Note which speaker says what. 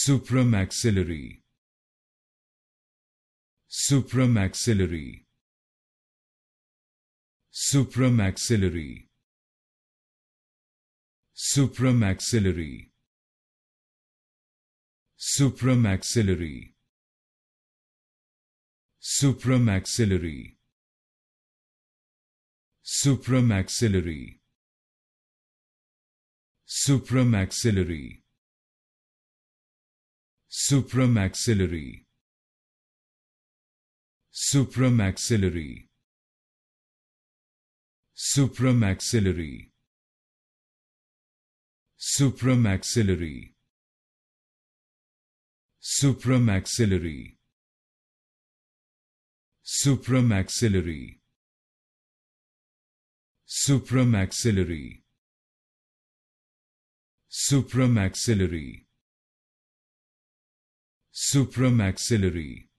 Speaker 1: supramaxillary supramaxillary supramaxillary supramaxillary supramaxillary supramaxillary supramaxillary supramaxillary supramaxillary supramaxillary supramaxillary supramaxillary supramaxillary supramaxillary supramaxillary supramaxillary supramaxillary